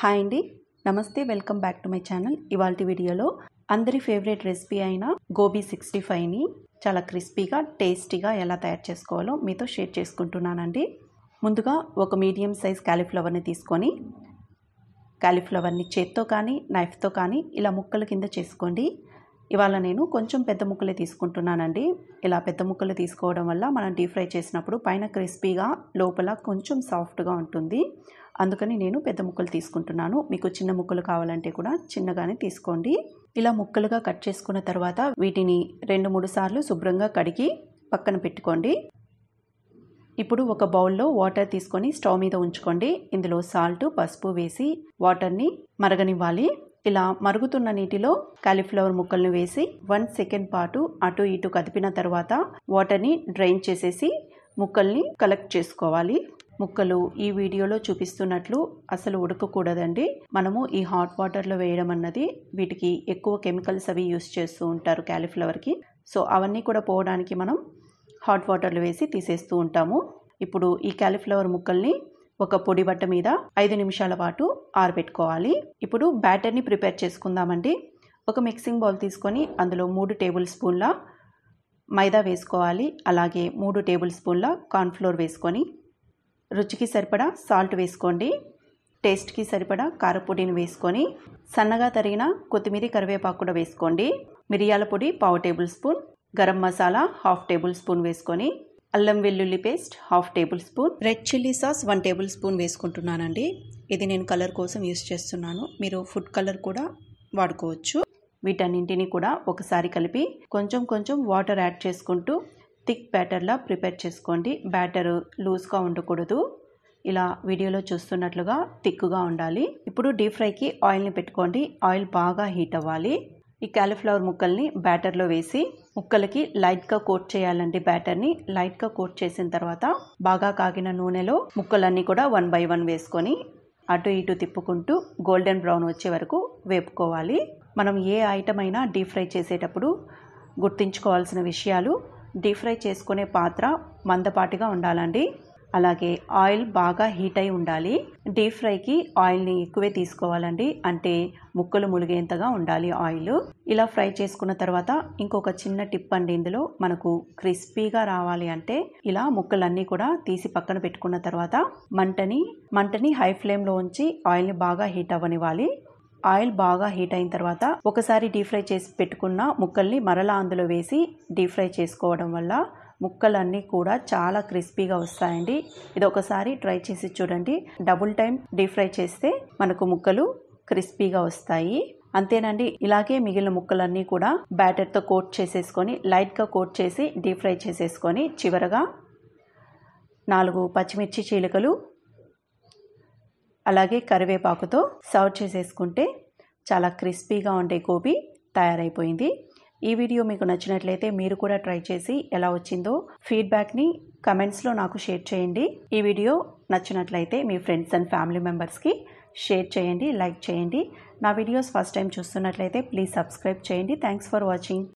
hi అండి నమస్తే welcome back to my channel ఇవాళ వీడియోలో అందరి ఫేవరెట్ రెసిపీ అయిన గోబీ సిక్స్టీ ఫైవ్ని చాలా క్రిస్పీగా టేస్టీగా ఎలా తయారు చేసుకోవాలో మీతో షేర్ చేసుకుంటున్నానండి ముందుగా ఒక మీడియం సైజ్ క్యాలీఫ్లవర్ని తీసుకొని క్యాలీఫ్లవర్ని చేత్తో కానీ నైఫ్తో కానీ ఇలా ముక్కల కింద చేసుకోండి ఇవాళ నేను కొంచెం పెద్ద ముక్కలే తీసుకుంటున్నానండి ఇలా పెద్ద ముక్కలు తీసుకోవడం వల్ల మనం డీప్ ఫ్రై చేసినప్పుడు పైన క్రిస్పీగా లోపల కొంచెం సాఫ్ట్గా ఉంటుంది అందుకని నేను పెద్ద ముక్కలు తీసుకుంటున్నాను మీకు చిన్న ముక్కలు కావాలంటే కూడా చిన్నగానే తీసుకోండి ఇలా ముక్కలుగా కట్ చేసుకున్న తర్వాత వీటిని రెండు మూడు సార్లు శుభ్రంగా కడిగి పక్కన పెట్టుకోండి ఇప్పుడు ఒక బౌల్లో వాటర్ తీసుకొని స్టవ్ మీద ఉంచుకోండి ఇందులో సాల్ట్ పసుపు వేసి వాటర్ని మరగనివ్వాలి ఇలా మరుగుతున్న నీటిలో కాలీఫ్లవర్ ముక్కలను వేసి వన్ సెకండ్ పాటు అటు ఇటు కదిపిన తర్వాత వాటర్ని డ్రైన్ చేసేసి ముక్కల్ని కలెక్ట్ చేసుకోవాలి ముక్కలు ఈ వీడియోలో చూపిస్తున్నట్లు అసలు ఉడకకూడదండి మనము ఈ హాట్ వాటర్లో వేయడం అన్నది వీటికి ఎక్కువ కెమికల్స్ అవి యూస్ చేస్తూ ఉంటారు క్యాలీఫ్లవర్కి సో అవన్నీ కూడా పోవడానికి మనం హాట్ వాటర్లో వేసి తీసేస్తూ ఉంటాము ఇప్పుడు ఈ క్యాలీఫ్లవర్ ముక్కల్ని ఒక పొడి బట్ట మీద ఐదు నిమిషాల పాటు ఆరబెట్టుకోవాలి ఇప్పుడు బ్యాటర్ని ప్రిపేర్ చేసుకుందామండి ఒక మిక్సింగ్ బౌల్ తీసుకొని అందులో మూడు టేబుల్ స్పూన్ల మైదా వేసుకోవాలి అలాగే మూడు టేబుల్ స్పూన్ల కార్న్ఫ్లోర్ వేసుకొని రుచికి సరిపడా సాల్ట్ వేసుకోండి టేస్ట్కి సరిపడా కారపొడిని వేసుకొని సన్నగా తరిగిన కొత్తిమీర కరివేపాకు కూడా వేసుకోండి మిరియాల పొడి పావు tablespoon garam masala half tablespoon వేసుకొని అల్లం వెల్లుల్లి paste half tablespoon red chilli sauce one tablespoon వేసుకుంటున్నానండి ఇది నేను కలర్ కోసం యూస్ చేస్తున్నాను మీరు ఫుడ్ కలర్ కూడా వాడుకోవచ్చు వీటన్నింటినీ కూడా ఒకసారి కలిపి కొంచెం కొంచెం వాటర్ యాడ్ చేసుకుంటూ థిక్ బ్యాటర్లా ప్రిపేర్ చేసుకోండి బ్యాటర్ లూజ్గా ఉండకూడదు ఇలా వీడియోలో చూస్తున్నట్లుగా థిక్గా ఉండాలి ఇప్పుడు డీప్ ఫ్రైకి ఆయిల్ని పెట్టుకోండి ఆయిల్ బాగా హీట్ అవ్వాలి ఈ క్యాలీఫ్లవర్ ముక్కల్ని బ్యాటర్లో వేసి ముక్కలకి లైట్గా కోట్ చేయాలండి బ్యాటర్ని లైట్గా కోట్ చేసిన తర్వాత బాగా కాగిన నూనెలో ముక్కలన్నీ కూడా వన్ బై వన్ వేసుకొని అటు ఇటు తిప్పుకుంటూ గోల్డెన్ బ్రౌన్ వచ్చే వరకు వేపుకోవాలి మనం ఏ ఐటమ్ అయినా డీప్ ఫ్రై చేసేటప్పుడు గుర్తుంచుకోవాల్సిన విషయాలు డీప్ ఫ్రై చేసుకునే పాత్ర మందపాటిగా ఉండాలండి అలాగే ఆయిల్ బాగా హీట్ అయి ఉండాలి డీప్ ఫ్రైకి ఆయిల్ని ఎక్కువే తీసుకోవాలండి అంటే ముక్కలు ములిగేంతగా ఉండాలి ఆయిల్ ఇలా ఫ్రై చేసుకున్న తర్వాత ఇంకొక చిన్న టిప్ అండి ఇందులో మనకు క్రిస్పీగా రావాలి అంటే ఇలా ముక్కలన్నీ కూడా తీసి పక్కన పెట్టుకున్న తర్వాత మంటని మంటని హై ఫ్లేమ్లో ఉంచి ఆయిల్ని బాగా హీట్ అవ్వనివ్వాలి ఆయిల్ బాగా హీట్ అయిన తర్వాత ఒకసారి డీప్ ఫ్రై చేసి పెట్టుకున్న ముక్కల్ని మరలా అందులో వేసి డీప్ ఫ్రై చేసుకోవడం వల్ల ముక్కలన్నీ కూడా చాలా క్రిస్పీగా వస్తాయండి ఇది ఒకసారి ట్రై చేసి చూడండి డబుల్ టైం డీప్ ఫ్రై చేస్తే మనకు ముక్కలు క్రిస్పీగా వస్తాయి అంతేనండి ఇలాగే మిగిలిన ముక్కలన్నీ కూడా బ్యాటర్తో కోట్ చేసేసుకొని లైట్గా కోట్ చేసి డీప్ ఫ్రై చేసేసుకొని చివరగా నాలుగు పచ్చిమిర్చి చీలికలు అలాగే కరివేపాకుతో సర్వ్ చేసేసుకుంటే చాలా క్రిస్పీగా ఉండే గోబీ తయారైపోయింది ఈ వీడియో మీకు నచ్చినట్లయితే మీరు కూడా ట్రై చేసి ఎలా వచ్చిందో ఫీడ్బ్యాక్ని కమెంట్స్లో నాకు షేర్ చేయండి ఈ వీడియో నచ్చినట్లయితే మీ ఫ్రెండ్స్ అండ్ ఫ్యామిలీ మెంబర్స్కి షేర్ చేయండి లైక్ చేయండి నా వీడియోస్ ఫస్ట్ టైం చూస్తున్నట్లయితే ప్లీజ్ సబ్స్క్రైబ్ చేయండి థ్యాంక్స్ ఫర్ వాచింగ్